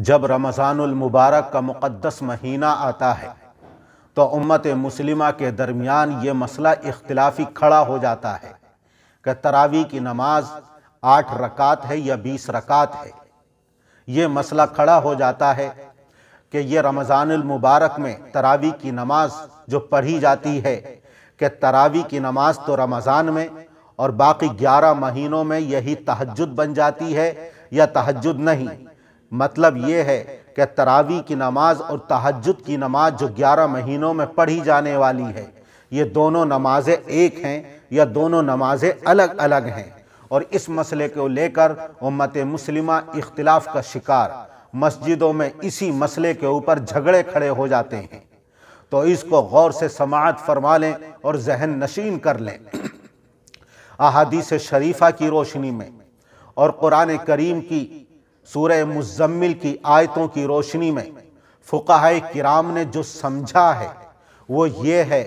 जब रमज़ानमबारक का मुक़दस महीना आता है तो उम्मत मुस्लिमा के दरमियान ये मसला इख्तलाफी खड़ा हो जाता है कि तरावी की नमाज आठ रकात है या बीस रकात है ये मसला खड़ा हो जाता है कि ये रमज़ानमबारक में तरावी की नमाज जो पढ़ी जाती है कि तरावी की नमाज तो रमज़ान में और बाकी ग्यारह महीनों में यही तहजद बन जाती है या तहजद नहीं मतलब ये है कि तरावी की नमाज और तहजद की नमाज जो 11 महीनों में पढ़ी जाने वाली है ये दोनों नमाजें एक हैं या दोनों नमाजें अलग अलग हैं और इस मसले को लेकर उम्मत मुस्लिमा इख्तलाफ का शिकार मस्जिदों में इसी मसले के ऊपर झगड़े खड़े हो जाते हैं तो इसको गौर से समात फरमा लें और जहन नशीन कर लें अहादीस शरीफा की रोशनी में और क़ुरान करीम की सूर्य मुजम्मिल की आयतों की रोशनी में फुकाहे किराम ने जो समझा है वो ये है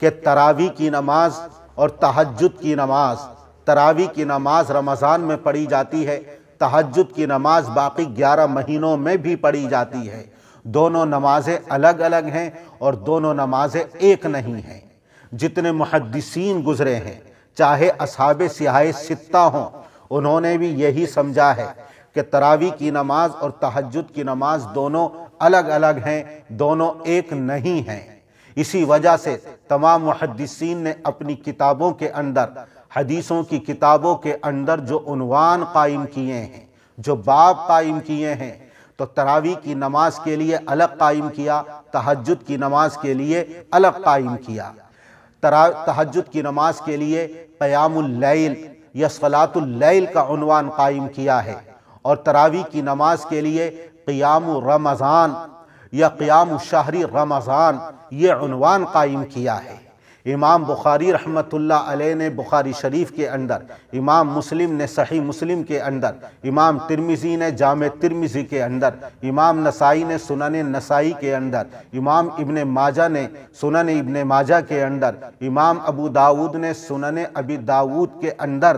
कि तरावी की नमाज और तहजद की नमाज तरावी की नमाज रमज़ान में पढ़ी जाती है तहजद की नमाज बाकी ग्यारह महीनों में भी पढ़ी जाती है दोनों नमाजें अलग अलग हैं और दोनों नमाजें एक नहीं हैं जितने मुहदसिन गुज़रे हैं चाहे असाब सिहाय सित्ता हों उन्होंने भी यही समझा है कि तरावी की नमाज और तहजद की नमाज दोनों अलग अलग हैं दोनों एक नहीं हैं इसी वजह से तमाम मुहदसिन ने अपनी किताबों के अंदर हदीसों की किताबों के अंदर जो उनवान कायम किए हैं जो बाब कायम किए हैं तो तरावी की नमाज के लिए अलग कायम किया तहजद की नमाज के लिए अलग कायम किया तरा तहजद की नमाज के लिए क्यामल या सलातुल्लैल का उनवान कायम किया है और तरावी की नमाज के लिए क़ियाम रमज़ान या क़ियाम शहरी रमज़ान ये कायम किया है इमाम बुखारी रहमतुल्लाह अलैह ने बुखारी शरीफ के अंदर इमाम मुस्लिम ने सही मुस्लिम के अंदर इमाम तिरमिज़ी ने जाम तिरमिज़ी के अंदर इमाम नसाई ने सुनन नसाई के अंदर इमाम इबन माजा ने सुनन इबन माजा के अंदर इमाम अबू दाऊद ने सुनन अबी दाऊद के अंदर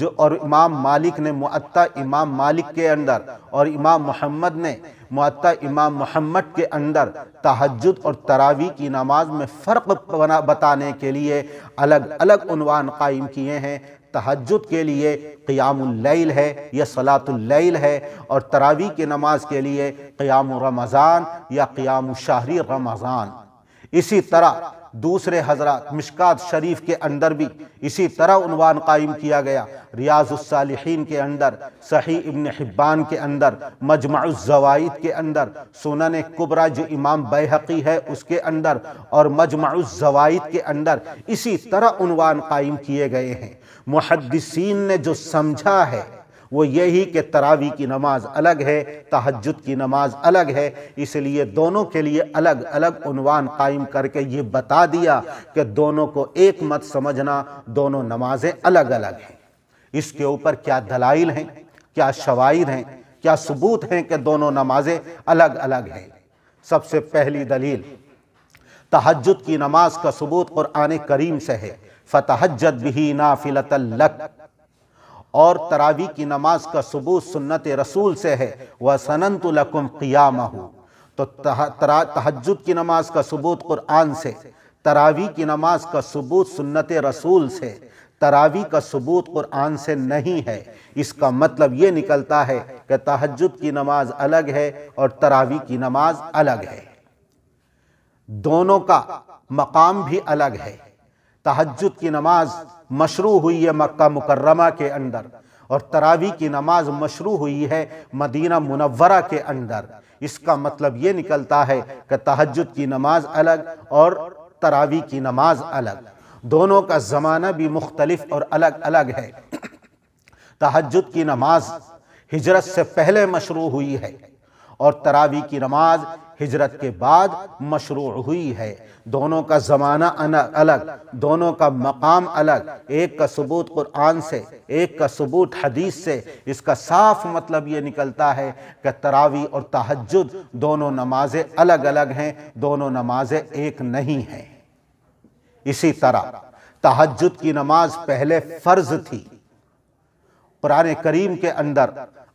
जो और इमाम मालिक ने मुअत्ता इमाम मालिक के अंदर और इमाम मोहम्मद ने मत्ता इमाम मोहम्मद के अंदर तहजद और तरावी की नमाज में फ़र्क बना बताने के लिए अलग अलग अनवान कायम किए हैं तहजद के लिए क़ियामल है या सलातुल्ल है और तरावी की नमाज के लिए क़ियाम रमज़ान या क़ियाम शाहरी रमज़ान इसी तरह दूसरे हजरत मिशकात शरीफ के अंदर भी इसी तरह उनवान कायम किया गया रियाजुलसालहीन के अंदर सही इबन हिब्बान के अंदर जवाइद के अंदर सुनन कुबरा जो इमाम बैहकी है उसके अंदर और मजमाउज़वाइद के अंदर इसी तरह उनवान कायम किए गए हैं मुहदसिन ने जो समझा है वो यही कि तरावी की नमाज अलग है तहजद की नमाज अलग है इसलिए दोनों के लिए अलग अलग उनवान कायम करके ये बता दिया कि दोनों को एक मत समझना दोनों नमाजें अलग अलग हैं इसके ऊपर क्या दलाइल हैं क्या शवाइद हैं क्या सबूत हैं कि दोनों नमाजें अलग अलग हैं सबसे पहली दलील तहजद की नमाज का सबूत कुरान करीम से है फ़तहजद भी नाफिलत और तरावी की नमाज का सबूत सुन्नत रसूल से है वह सनतलकुम क़ियाम तो तहजद की नमाज का सबूत कुरान से तरावी की नमाज का सबूत सुन्नत रसूल से तरावी का सबूत कुरान से नहीं है इसका मतलब ये निकलता है कि तहजद की नमाज अलग है और तरावी की नमाज अलग है दोनों का मकाम भी अलग है तहजद की नमाज मशरू हुई है मक्का मुकर्रमा के अंदर और तरावी की नमाज मशरू हुई है मदीना मुनवरा के अंदर इसका मतलब ये निकलता है कि तहजद की नमाज अलग और तरावी की नमाज अलग दोनों का ज़माना भी मुख्तलिफ और अलग अलग है तहजद की नमाज हिजरत से पहले मशरू हुई है और तरावी की नमाज हिजरत के बाद मशरू हुई है दोनों का ज़माना अलग दोनों का मकाम अलग एक का सबूत कुरान से एक का सबूत हदीस से इसका साफ मतलब ये निकलता है कि तरावी और तहजद दोनों नमाजें अलग अलग हैं दोनों नमाजें एक नहीं हैं इसी तरह तहजद की नमाज पहले फ़र्ज थी कुरान करीम के अंदर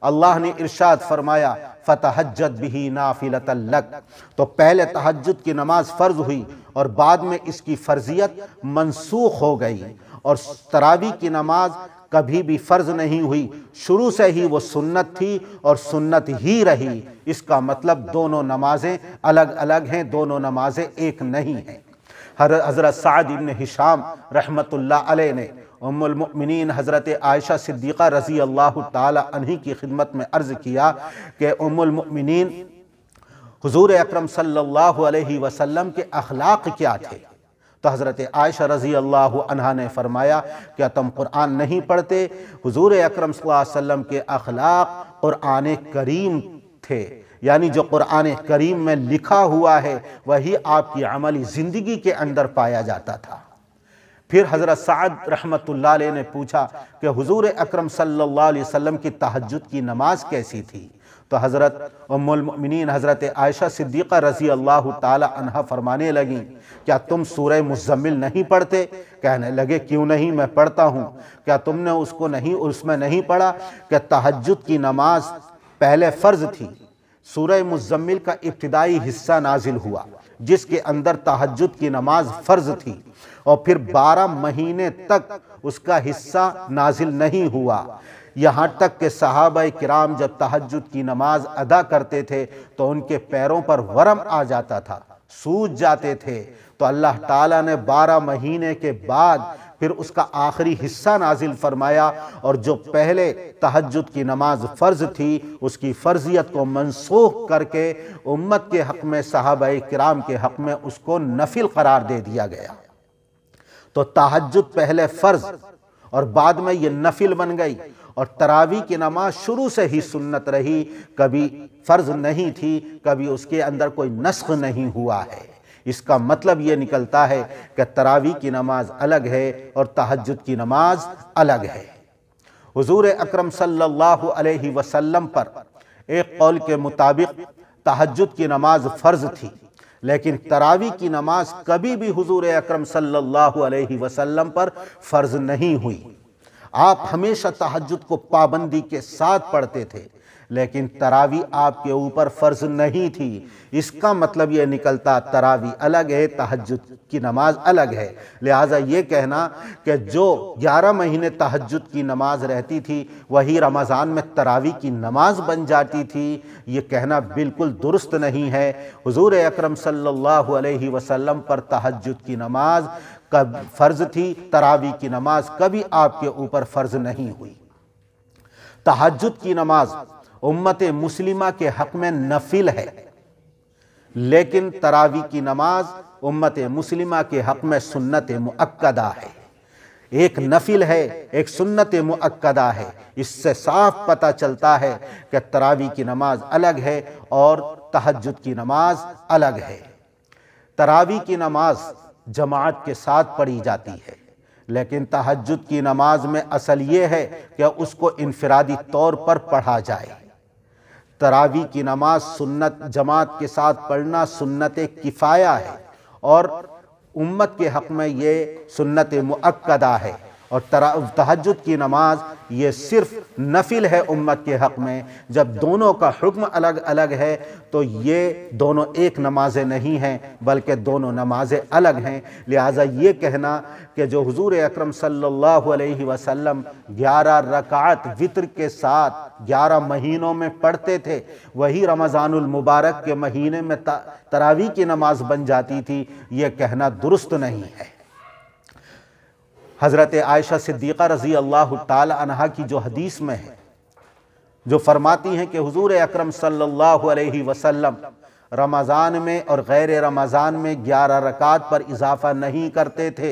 अल्लाह ने इरशाद फरमाया फ़तहजत भी नाफिलतल्लक तो पहले तहजद की नमाज फ़र्ज हुई और बाद में इसकी फ़र्जियत मनसूख हो गई और तरावी की नमाज कभी भी फ़र्ज नहीं हुई शुरू से ही वो सुन्नत थी और सुन्नत ही रही इसका मतलब दोनों नमाजें अलग अलग हैं दोनों नमाजें एक नहीं हैं हज़रत साद इबन हिशाम रहमतुल्लाह अलैह ने उमिन हज़रत आयशा सिद्दीक़ा रज़ी अल्लाह तही की खिदमत में अर्ज़ किया कि उमिन हजूर अक्रम सल्ला वसम के अखलाक क्या थे तो हज़रत आयशा रज़ी अल्लाह ने फ़रमाया क्या तुम कुरान नहीं पढ़ते हजूर अक्रम वसम के अखलाक क़ुरान करीम थे यानी जो कुरान करीम में लिखा हुआ है वही आपकी अमली ज़िंदगी के अंदर पाया जाता था फिर हज़रत साद रहमत ने पूछा कि हज़ूर अक्रम सल्लल्लाहु की तहजद की नमाज कैसी थी तो हज़रत उमिन हज़रत आयशा सिद्दीक़ा रज़ी अल्लाह तहा फरमाने लगीं क्या तुम सूर मुजम्मिल नहीं पढ़ते कहने लगे क्यों नहीं मैं पढ़ता हूँ क्या तुमने उसको नहीं उसमें नहीं पढ़ा क्या तहजद की नमाज पहले फ़र्ज थी सूरह मुजम्मिल का इब्तदाई हिस्सा नाजिल हुआ जिसके अंदर तहजद की नमाज फ़र्ज थी और फिर 12 महीने तक उसका हिस्सा नाजिल नहीं हुआ यहाँ तक के साहब कराम जब तहजद की नमाज अदा करते थे तो उनके पैरों पर वरम आ जाता था सूझ जाते थे तो अल्लाह ताला ने 12 महीने के बाद फिर उसका आखिरी हिस्सा नाजिल फरमाया और जो पहले तहजद की नमाज फ़र्ज थी उसकी फ़र्जियत को मनसूख करके उम्मत के हक़ में साहब कराम के हक़ में उसको नफिल करार दे दिया गया तो तहजद पहले फ़र्ज और बाद में ये नफिल बन गई और तरावी की नमाज शुरू से ही सुन्नत रही कभी फ़र्ज नहीं थी कभी उसके अंदर कोई नस्ख नहीं हुआ है इसका मतलब ये निकलता है कि तरावी की नमाज अलग है और तहजद की नमाज अलग है हजूर अक्रम सल्लल्लाहु पर एक कौल के मुताबिक तहजद की नमाज फ़र्ज थी लेकिन तरावी की नमाज कभी भी हुजूर अकरम सल्लल्लाहु अलैहि वसल्लम पर फ़र्ज नहीं हुई आप हमेशा तहजद को पाबंदी के साथ पढ़ते थे लेकिन तरावी आपके ऊपर फ़र्ज नहीं थी इसका मतलब ये निकलता तरावी अलग है तहजद की नमाज अलग है लिहाजा ये कहना कि जो 11 महीने तहजद की नमाज रहती थी वही रमज़ान में तरावी की नमाज बन जाती थी ये कहना बिल्कुल दुरुस्त नहीं है हज़ूर अक्रम सल्लल्लाहु अलैहि पर तहजद की नमाज कब फ़र्ज़ थी तरावी की नमाज कभी आपके ऊपर फ़र्ज़ नहीं हुई तहजद की नमाज उम्मत मुस्लिमा के हक में नफिल है लेकिन तरावी की नमाज उम्मत मुस्लिमा के हक में सुन्नत मुक्दा है एक नफिल है एक सुन्नत मुक्दा है इससे साफ पता चलता है कि तरावी की नमाज अलग है और तहजद की नमाज अलग है तरावी की नमाज जमात के साथ पढ़ी जाती है लेकिन तहजद की नमाज में असल ये है कि उसको इनफरादी तौर पर पढ़ा जाए तरावी की नमाज सुन्नत जमात के साथ पढ़ना सुन्नत किफ़ाया है और उम्मत के हक़ में ये सुन्नत मक्दा है और तहजद की नमाज ये सिर्फ नफिल है उम्मत के हक़ में जब दोनों का हुक्म अलग अलग है तो ये दोनों एक नमाजें नहीं हैं बल्कि दोनों नमाजें अलग हैं लिहाजा ये कहना कि जो हजूर अक्रम सम ग्यारह रकात वितर के साथ ग्यारह महीनों में पढ़ते थे वही रमजानमबारक के महीने में तरावी की नमाज बन जाती थी ये कहना दुरुस्त नहीं है हज़रत आयशा सिद्दीक़ा रज़ी अल्लाह तहा की जो हदीस में है जो फरमाती हैं कि हुजूर अकरम सल्लल्लाहु अलैहि वसल्लम रमज़ान में और गैर रमज़ान में ग्यारह रकात पर इजाफ़ा नहीं करते थे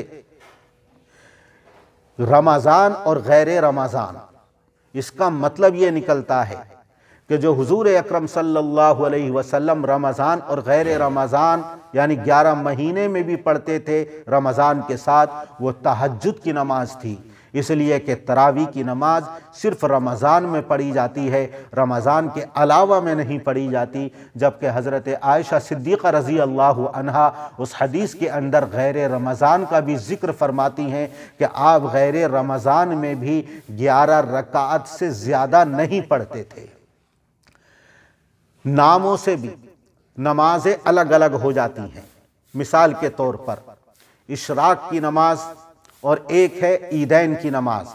रमज़ान और गैर रमज़ान इसका मतलब ये निकलता है कि जो हुजूर अकरम सल्लल्लाहु अलैहि वसल्लम रमज़ान और गैर रमज़ान यानी ग्यारह महीने में भी पढ़ते थे रमज़ान के साथ वो तहजद की नमाज थी इसलिए कि तरावी की नमाज सिर्फ रमज़ान में पढ़ी जाती है रमज़ान के अलावा में नहीं पढ़ी जाती जबकि हज़रत आयशा सिद्दीक़ा रज़ी अल्लाह अनहा उस हदीस के अंदर गैर रमज़ान का भी जिक्र फरमाती हैं कि आप गैर रमज़ान में भी ग्यारह रकात से ज़्यादा नहीं पढ़ते थे नामों से भी नमाजें अलग अलग हो जाती हैं मिसाल के तौर पर इशराक की नमाज और एक है ईदैन की नमाज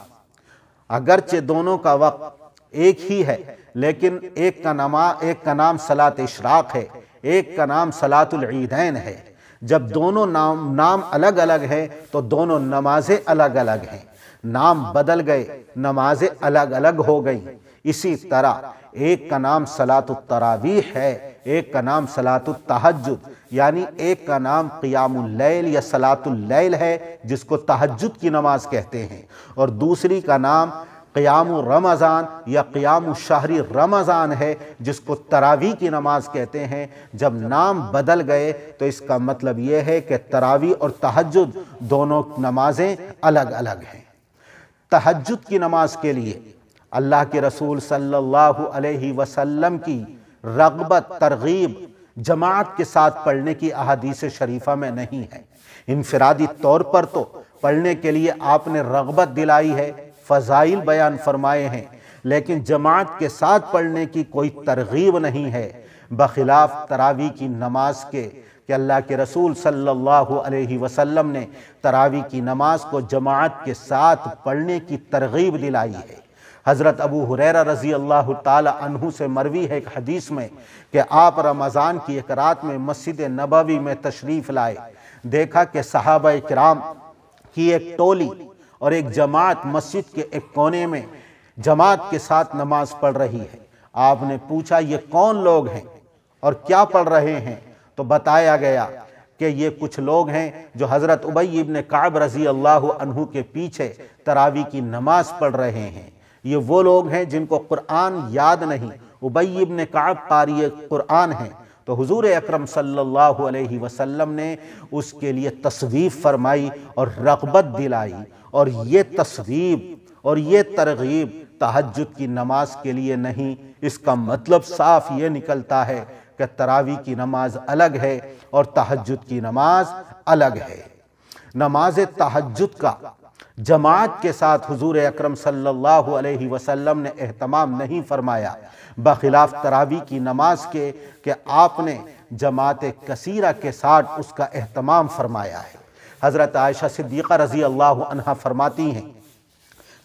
अगरचे दोनों का वक्त एक ही है लेकिन एक का नमा एक का नाम सलात इशराक है एक का नाम सलातुल ईदैन है जब दोनों नाम नाम अलग अलग हैं तो दोनों नमाजें अलग अलग हैं नाम बदल गए नमाजें अलग अलग हो गई इसी तरह एक का नाम सलात तरावीह है एक का नाम सलातुलतहजद यानी एक का नाम क़ियामुल्लैल या सलातुल्लैल है जिसको तहजद की नमाज कहते हैं और दूसरी का नाम क़ियाम रमज़ान या क़ियाम शहरी रमज़ान है जिसको तरावी की नमाज कहते हैं जब नाम बदल गए तो इसका मतलब ये है कि तरावी और तहजद दोनों नमाज़ें अलग अलग हैं तहजद की नमाज के लिए अल्लाह के रसूल सल्लल्लाहु अलैहि वसल्लम की रगबत तरगीब जमात के साथ पढ़ने की अहादीस शरीफा में नहीं है इनफरादी तौर पर तो पढ़ने के लिए आपने रगबत दिलाई है फ़जाइल बयान फरमाए हैं लेकिन जमात के साथ पढ़ने की कोई तरगीब नहीं है बखिलाफ तरावी की नमाज के कि अल्लाह के रसूल सल्लल्लाहु अलैहि वसल्लम ने तरावी की नमाज को जमात के साथ पढ़ने की तरगीब दिलाई है हज़रत अबू हुररा रज़ी अल्लाह तहु से मरवी है एक हदीस में कि आप रमज़ान की एक रात में मस्जिद नबवी में तशरीफ़ लाए देखा कि सहाब कराम की एक टोली और एक जमात मस्जिद के एक कोने में जमात के साथ नमाज पढ़ रही है आपने पूछा ये कौन लोग हैं और क्या पढ़ रहे हैं तो बताया गया कि ये कुछ लोग हैं जो हज़रत उबई इबन काब रज़ी अल्लाह के पीछे तरावी की नमाज पढ़ रहे हैं ये वो लोग हैं जिनको कुरान याद नहीं उबई इब्न काब कारी कुरान है तो हुजूर अकरम सल्लल्लाहु अलैहि वसल्लम ने उसके लिए तस्वीफ फरमाई और रगबत दिलाई और ये तस्वीब और ये तरगीब तहजद की नमाज के लिए नहीं इसका मतलब साफ ये निकलता है कि तरावी की नमाज अलग है और तहजद की नमाज अलग है नमाज तहजद का जमात के साथ हुजूर अकरम सल्लल्लाहु अलैहि वसल्लम ने अहतमाम नहीं फरमाया बखिलाफ तरावी की नमाज के कि आपने जमात कसीरा के साथ उसका अहतमाम फरमाया है हज़रत आयशा सिद्दीक़ा रज़ी अल्लाह फरमाती हैं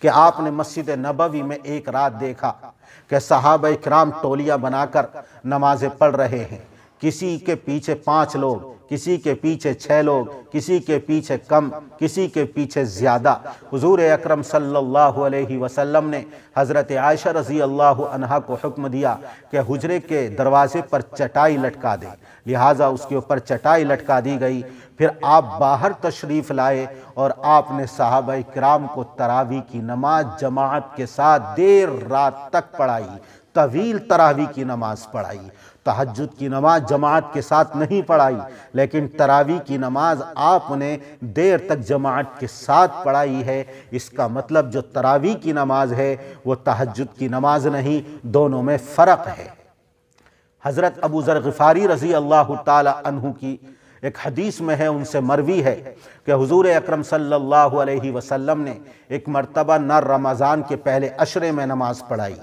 कि आपने मस्जिद नबवी में एक रात देखा कि सहाब कराम टोलियाँ बनाकर नमाज़ें पढ़ रहे हैं किसी के पीछे पांच लोग किसी के पीछे छह लोग किसी के पीछे कम किसी के पीछे ज़्यादा हुजूर अकरम सल्लल्लाहु अलैहि वसल्लम ने हज़रत आयशा रज़ी अल्लाह अनहा को हुक्म दिया कि हजरे के दरवाज़े पर चटाई लटका दे लिहाजा उसके ऊपर चटाई लटका दी गई फिर आप बाहर तशरीफ़ लाए और आपने साहब कराम को तरावी की नमाज जमात के साथ देर रात तक पढ़ाई तवील तरावी की नमाज़ पढ़ाई तहजद की नमाज जमात के साथ नहीं पढ़ाई लेकिन तरावी की नमाज आपने देर तक जमात के साथ पढ़ाई है इसका मतलब जो तरावी की नमाज है वो तहजद की नमाज नहीं दोनों में फ़र्क है हज़रत अबू जरगफ़ारी रज़ी अल्लाह तहु की एक हदीस में है उनसे मरवी है कि हुजूर अकरम सल्लल्लाहु अलैहि वसल्लम ने एक मरतबा नर रमज़ान के पहले अशरे में नमाज़ पढ़ाई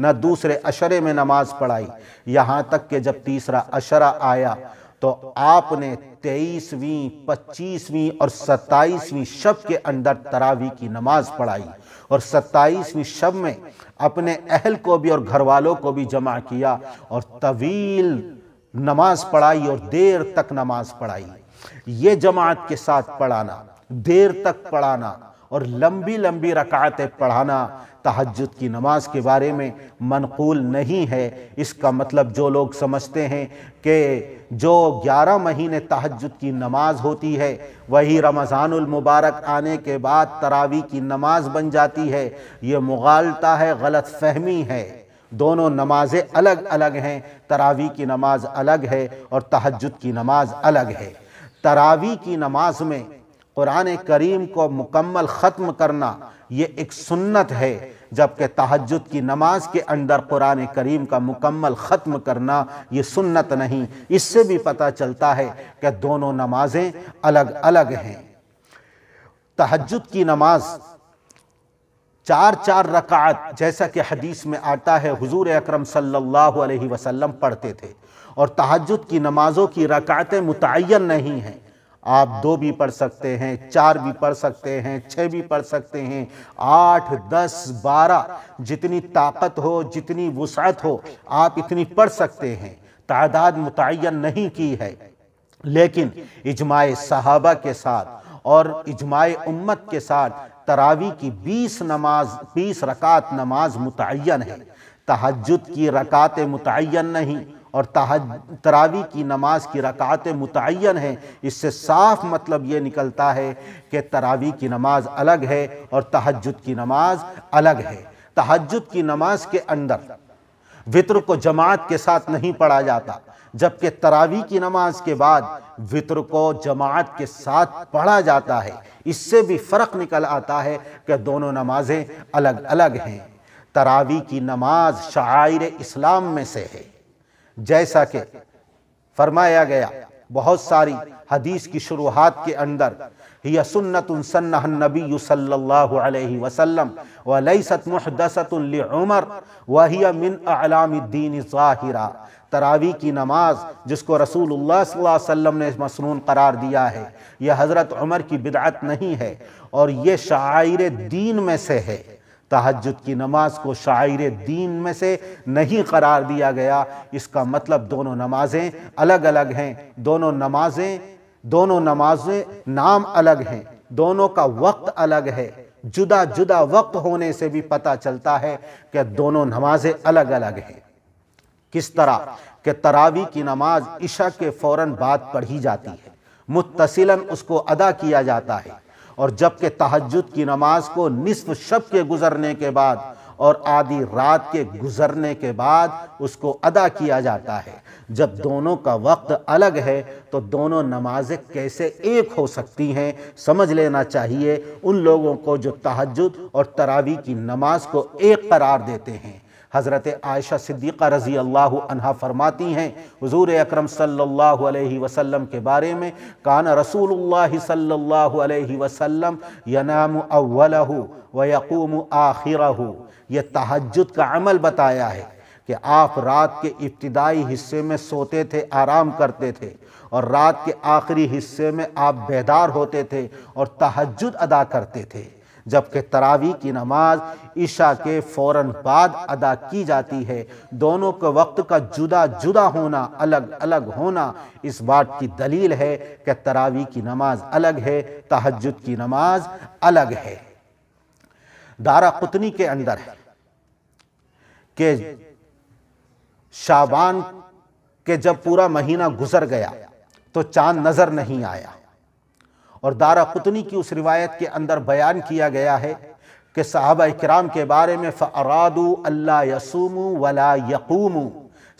न दूसरे अशरे में नमाज पढ़ाई यहाँ तक कि जब तीसरा अशरा आया तो आपने तेईसवीं पच्चीसवीं और सत्ताईसवीं शब के अंदर तरावी की नमाज पढ़ाई और सत्ताईसवीं शब में अपने अहल को भी और घर वालों को भी जमा किया और तवील नमाज पढ़ाई और देर तक नमाज पढ़ाई ये जमात के साथ पढ़ाना देर तक पढ़ाना और लंबी लंबी रकातें पढ़ाना तहजद की नमाज के बारे में मनकूल नहीं है इसका मतलब जो लोग समझते हैं कि जो 11 महीने तहजद की नमाज होती है वही रमज़ानमबारक आने के बाद तरावी की नमाज बन जाती है ये मुगालता है गलत फहमी है दोनों नमाजें अलग अलग हैं तरावी की नमाज अलग है और तहजद की नमाज अलग है तरावी की नमाज में कुरान करीम को मुकम्मल ख़त्म करना ये एक सुन्नत है जबकि तहजद की नमाज के अंदर कुरान करीम का मुकम्मल ख़त्म करना ये सुन्नत नहीं इससे भी पता चलता है कि दोनों नमाजें अलग अलग हैं तहजद की नमाज चार चार रकात जैसा कि हदीस में आता है हुजूर अकरम सल्लल्लाहु अलैहि वसल्लम पढ़ते थे और तहजद की नमाज़ों की रकातें मुतन नहीं हैं आप दो भी पढ़ सकते हैं चार भी पढ़ सकते हैं छः भी पढ़ सकते हैं आठ दस बारह जितनी ताकत हो जितनी वसात हो आप इतनी पढ़ सकते हैं तादाद मुतन नहीं की है लेकिन इजमाय सहाबा के साथ और इजमाय उम्मत के साथ तरावी की बीस नमाज बीस रकात नमाज मुतन है तहजद की रकात मुतन नहीं और तरावी की नमाज की रकातें मुतन हैं इससे साफ मतलब ये निकलता है कि तरावी की नमाज अलग है और तहजद की नमाज अलग है तहजद की नमाज के अंदर वित्र को जमात के साथ नहीं पढ़ा जाता जबकि तरावी की नमाज के बाद वित्र को जमात के साथ पढ़ा जाता है इससे भी फ़र्क निकल आता है कि दोनों नमाजें अलग अलग हैं तरावी की नमाज शायर इस्लाम में से है जैसा कि फरमाया गया बहुत सारी हदीस की शुरुआत के अंदर यह सुन्नत सन्नबी सल्लल्लाहु वसल्लम वलसत मुहदसतमर वही मिन ज़ाहिरा तरावी की नमाज जिसको रसूलुल्लाह वसल्लम ने मसनून करार दिया है यह हज़रत उमर की बिदात नहीं है और ये शायर दीन में से है तहजद की नमाज को शायर दीन में से नहीं करार दिया गया इसका मतलब दोनों नमाजें अलग अलग हैं दोनों नमाजें दोनों नमाजें नाम अलग हैं दोनों का वक्त अलग है जुदा जुदा वक्त होने से भी पता चलता है कि दोनों नमाजें अलग अलग हैं किस तरह कि तरावी की नमाज ईशा के फौरन बाद पढ़ी जाती है मुतसिलन उसको अदा किया जाता है और जबकि तहजद की नमाज को निसफ शब के गुजरने के बाद और आधी रात के गुजरने के बाद उसको अदा किया जाता है जब दोनों का वक्त अलग है तो दोनों नमाजें कैसे एक हो सकती हैं समझ लेना चाहिए उन लोगों को जो तहजद और तरावी की नमाज को एक करार देते हैं हज़रत आयशा सिद्दीक़ा रज़ी अल्लाह अनहा फरमाती हैं हजूर अक्रम सल्लल्लाहु अलैहि वसल्लम के बारे में कान रसूलुल्लाह सल्लल्लाहु अलैहि वसल्लम यनाम अव्वलहु व यकूम आखिरहु यह तहजद का अमल बताया है कि आप रात के इब्तदाई हिस्से में सोते थे आराम करते थे और रात के आखिरी हिस्से में आप बेदार होते थे और तहजद अदा करते थे जबकि तरावी की नमाज ईशा के फ़ौर बाद अदा की जाती है दोनों के वक्त का जुदा जुदा होना अलग अलग होना इस बात की दलील है कि तरावी की नमाज अलग है तहजद की नमाज अलग है दारा कुतनी के अंदर है कि शाबान के जब पूरा महीना गुजर गया तो चांद नज़र नहीं आया और दारा कुतनी की उस रिवायत के अंदर बयान किया गया है कि साहब कराम के बारे में फ़रादू अल्ला यसूम वला यकूम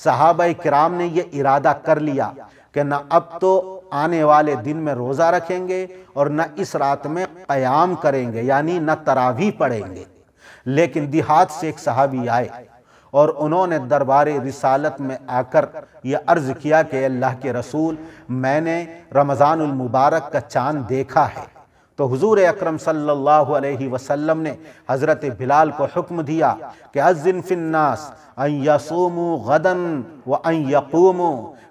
साहब कराम ने यह इरादा कर लिया कि ना अब तो आने वाले दिन में रोज़ा रखेंगे और न इस रात में क़याम करेंगे यानी न तरावी पढ़ेंगे लेकिन देहात से एक साहबी आए और उन्होंने दरबार रिसालत में आकर यह अर्ज़ किया कि अल्लाह के रसूल मैंने रमज़ानमबारक का चाँद देखा है तो हुजूर अकरम सल्लल्लाहु अलैहि वसल्लम ने हज़रत बिलाल को हुक्म दिया कि अज़िन फिन्नास अन यसूमु गदन व अन यकूमु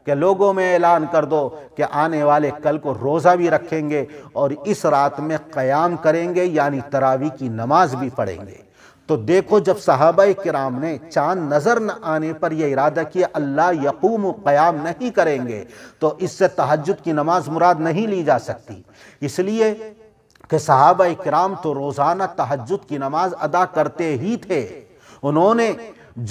के लोगों में ऐलान कर दो कि आने वाले कल को रोज़ा भी रखेंगे और इस रात में क़याम करेंगे यानी तरावी की नमाज भी पढ़ेंगे तो देखो जब साहबा कराम ने चांद नज़र न आने पर यह इरादा किया अल्लाह यकूम क्याम नहीं करेंगे तो इससे तहजद की नमाज मुराद नहीं ली जा सकती इसलिए कि साहबा कराम तो रोज़ाना तहजद की नमाज अदा करते ही थे उन्होंने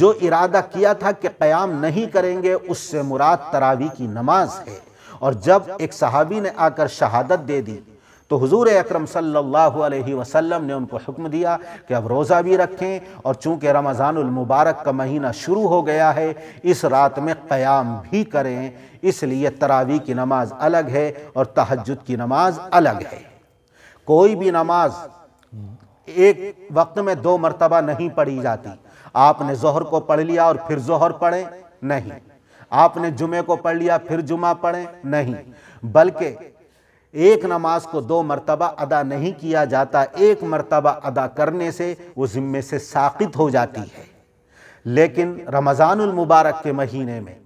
जो इरादा किया था कि क्याम नहीं करेंगे उससे मुराद तरावी की नमाज है और जब एक सहाबी ने आकर शहादत दे दी तो हुजूर अकरम सल्लल्लाहु अलैहि वसल्लम ने उनको हुक्म दिया कि अब रोज़ा भी रखें और चूँकि रमज़ानमबारक का महीना शुरू हो गया है इस रात में क़याम भी करें इसलिए तरावी की नमाज अलग है और तहजद की नमाज अलग है कोई भी नमाज एक वक्त में दो मरतबा नहीं पढ़ी जाती आपने जहर को पढ़ लिया और फिर जहर पढ़े नहीं आपने जुमे को पढ़ लिया फिर जुमा पढ़े नहीं बल्कि एक नमाज को दो मरतबा अदा नहीं किया जाता एक मरतबा अदा करने से वो ज़िम्मे से साकित हो जाती है लेकिन रमज़ानमबारक के महीने में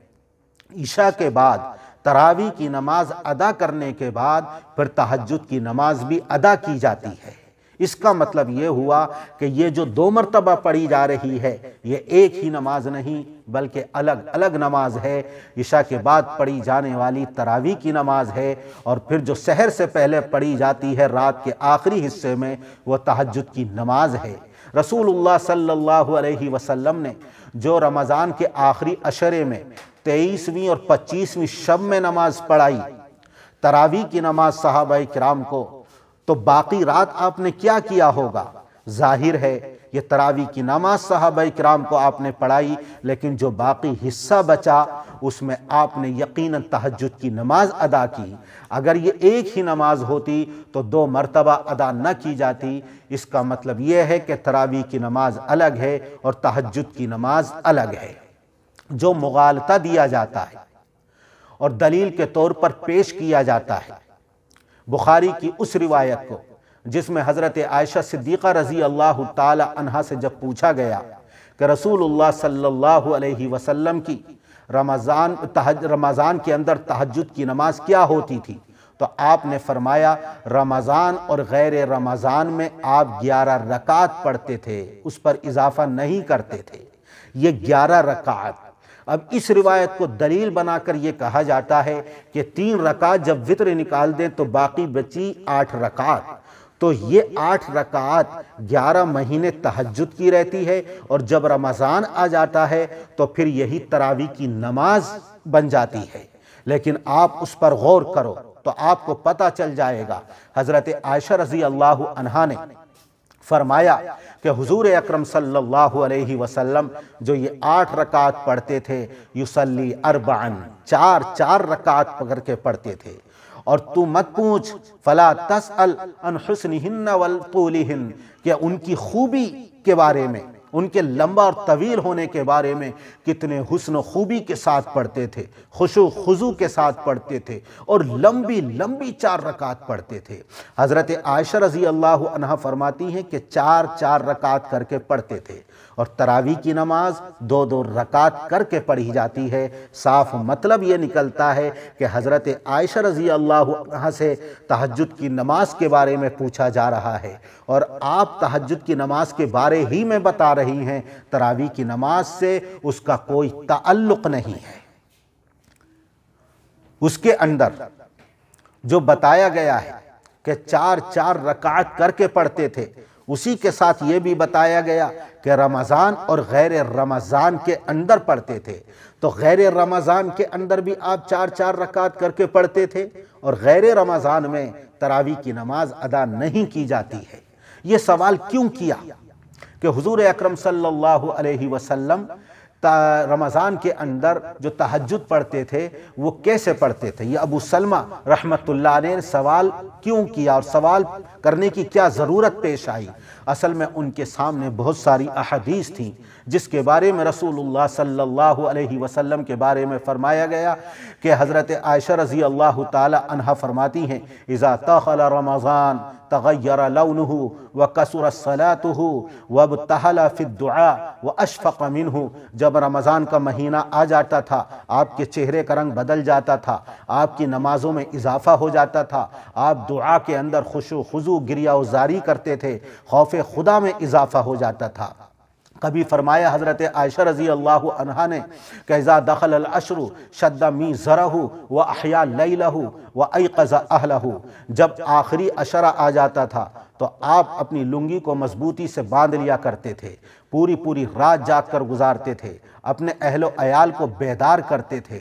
ईशा के बाद तरावी की नमाज अदा करने के बाद फिर तहजद की नमाज भी अदा की जाती है इसका मतलब ये हुआ कि ये जो दो मरतबा पढ़ी जा रही है ये एक ही नमाज नहीं बल्कि अलग अलग नमाज है ईशा के बाद पढ़ी जाने वाली तरावी की नमाज है और फिर जो शहर से पहले पढ़ी जाती है रात के आखिरी हिस्से में वह तहजद की नमाज है रसूलुल्लाह सल्लल्लाहु अलैहि वसल्लम ने जो रमज़ान के आखिरी अशरे में तेईसवीं और पच्चीसवीं शब में नमाज पढ़ाई तरावी की नमाज साहब कराम को तो बाकी रात आपने क्या किया होगा जाहिर है ये तरावी की नमाज साहब इक्राम को आपने पढ़ाई लेकिन जो बाकी हिस्सा बचा उसमें आपने यकीन तहजद की नमाज अदा की अगर ये एक ही नमाज होती तो दो मरतबा अदा न की जाती इसका मतलब यह है कि तरावी की नमाज अलग है और तहजद की नमाज अलग है जो मुगालता दिया जाता है और दलील के तौर पर पेश किया जाता है बुखारी की उस रिवायत को जिसमें हज़रत आयशा सिद्दीक़ा रज़ी अल्लाह तहा से जब पूछा गया कि रसूलुल्लाह सल्लल्लाहु अलैहि वसल्लम की रमज़ान रमज़ान के अंदर तहजद की नमाज क्या होती थी तो आपने फरमाया रमज़ान और गैर रमज़ान में आप ग्यारह रकात पढ़ते थे उस पर इजाफा नहीं करते थे ये ग्यारह रकात अब इस रिवायत को दलील बनाकर यह कहा जाता है कि तीन रकात जब वितर निकाल दें तो बाकी बची आठ रकात तो ये आठ रकात ग्यारह महीने तहजद की रहती है और जब रमज़ान आ जाता है तो फिर यही तरावी की नमाज बन जाती है लेकिन आप उस पर गौर करो तो आपको पता चल जाएगा हज़रत आयशा रज़ी अल्लाह अनहा ने फरमाया कि हुजूर अकरम सल्लल्लाहु अलैहि वसल्लम जो ये आठ रकात पढ़ते थे युसली अरबान चार चार रकात पकड़ के पढ़ते थे और तू मत पूछ फला तस अल अन हुसन वल कि उनकी खूबी के बारे में उनके लंबा और तवील होने के बारे में कितने हुसन खूबी के साथ पढ़ते थे खुशो खुजू के साथ पढ़ते थे और लंबी लंबी चार रकात पढ़ते थे हज़रत आयशा रजी अल्लाह अनहा फरमाती हैं कि चार चार रकात करके पढ़ते थे और तरावी की नमाज दो दो रकात करके पढ़ी जाती है साफ मतलब ये निकलता है कि हज़रत आयशा रजी अल्लाह से तहजद की नमाज के बारे में पूछा जा रहा है और आप तहजद की नमाज के बारे ही में बता रही हैं तरावी की नमाज से उसका कोई ताल्लुक नहीं है उसके अंदर जो बताया गया है कि चार चार रकात करके पढ़ते थे उसी के साथ ये भी बताया गया कि रमज़ान और गैर रमज़ान के अंदर पढ़ते थे तो गैर रमज़ान के अंदर भी आप चार चार रकात करके पढ़ते थे और गैर रमज़ान में तरावी की नमाज अदा नहीं की जाती है ये सवाल क्यों किया कि हुजूर अकरम सल्लल्लाहु अलैहि वसल्लम रमज़ान के अंदर जो तहजद पढ़ते थे वो कैसे पढ़ते थे ये अबू सलमा रहमतुल्लाह ने सवाल क्यों किया और सवाल करने की क्या ज़रूरत पेश आई असल में उनके सामने बहुत सारी अहदीस थी जिसके बारे में रसूल सल्ला वसलम के बारे में फ़रमाया गया कि हज़रत आयशा रज़ी अल्लाह तहा फ़रमाती हैं इज़ा तखल रमज़ान तगैर हो व सलात हो वब तहला फ़िदुआ व अशफ़ मिन हो जब रमज़ान का महीना आ जाता था आपके चेहरे का रंग बदल जाता था आपकी नमाज़ों में इजाफ़ा हो जाता था आप दुआ के अंदर खुशो खजू गिरिया जारी करते थे खौफ खुदा में इजाफ़ा हो जाता था कभी फरमाया हज़रत आयशा रज़ी अल्लाह अनहा ने कैज़ा दखल अशरु शद्दा मी ज़रहू व अहया लई लहू व अई कज़ा अहलहू जब आखिरी अशरा आ जाता था तो आप अपनी लुंगी को मजबूती से बांध लिया करते थे पूरी पूरी रात जाग कर गुजारते थे अपने अहलो अयाल को बेदार करते थे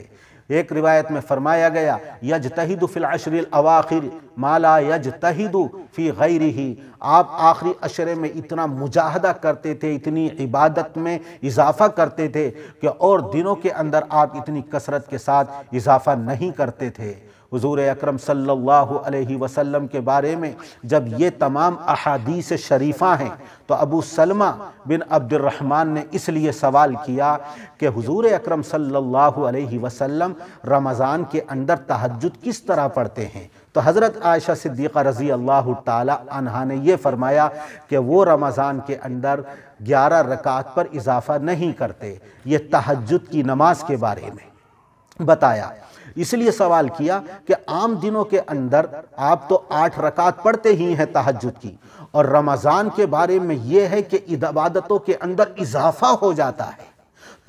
एक रिवायत में फरमाया गया यज तहिद फिल अशरिल अवाखिर माला यज तहिद फ़ी गैरी ही आप आखिरी अशरे में इतना मुजाहदा करते थे इतनी इबादत में इजाफ़ा करते थे कि और दिनों के अंदर आप इतनी कसरत के साथ इजाफ़ा नहीं करते थे हुजूर अकरम सल्लल्लाहु अलैहि वसल्लम के बारे में जब ये तमाम अहादीस शरीफ़ा हैं तो अबू सलमा बिन अब्दुलरहमान ने इसलिए सवाल किया कि हुजूर अकरम सल्लल्लाहु अलैहि वसल्लम रमज़ान के अंदर तहजद किस तरह पढ़ते हैं तो हज़रत आयशा सिद्दीक़ा रज़ी अल्लाह तहा ने यह फ़रमाया कि वो रमज़ान के अंदर ग्यारह रकात पर इजाफ़ा नहीं करते ये तहजद की नमाज के बारे में बताया इसलिए सवाल किया कि आम दिनों के अंदर आप तो आठ रकात पढ़ते ही हैं तहजद की और रमज़ान के बारे में यह है कि इबादतों के अंदर इजाफा हो जाता है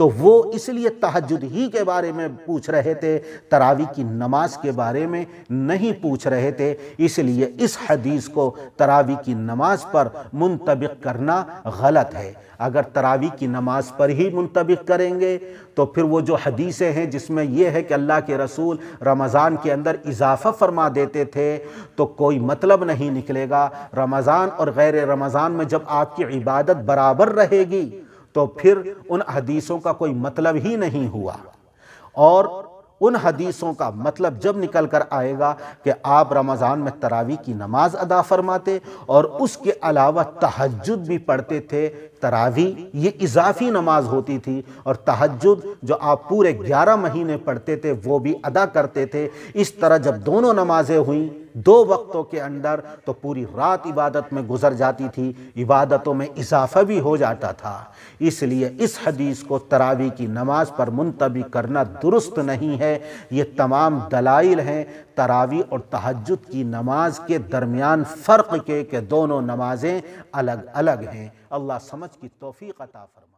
तो वो इसलिए तहजद ही के बारे में पूछ रहे थे तरावी की नमाज के बारे में नहीं पूछ रहे थे इसलिए इस हदीस को तरावी की नमाज पर मुंतबिक करना गलत है अगर तरावी की नमाज पर ही मुंतबिक करेंगे तो फिर वो जो हदीसें हैं जिसमें यह है कि अल्लाह के रसूल रमज़ान के अंदर इजाफ़ा फरमा देते थे तो कोई मतलब नहीं निकलेगा रमज़ान और गैर रमज़ान में जब आपकी इबादत बराबर रहेगी तो फिर उन हदीसों का कोई मतलब ही नहीं हुआ और उन हदीसों का मतलब जब निकल कर आएगा कि आप रमज़ान में तरावी की नमाज अदा फरमाते और उसके अलावा तहजद भी पढ़ते थे तरावी ये इजाफी नमाज होती थी और तहजद जो आप पूरे ग्यारह महीने पढ़ते थे वो भी अदा करते थे इस तरह जब दोनों नमाजें हुई दो वक्तों के अंदर तो पूरी रात इबादत में गुजर जाती थी इबादतों में इजाफा भी हो जाता था इसलिए इस हदीस को तरावी की नमाज पर मुंतबी करना दुरुस्त नहीं है ये तमाम दलाइल हैं तरावी और तहजद की नमाज के दरमियान फ़र्क के, के दोनों नमाजें अलग अलग हैं अल्लाह समझ की तोफ़ी अता फरमा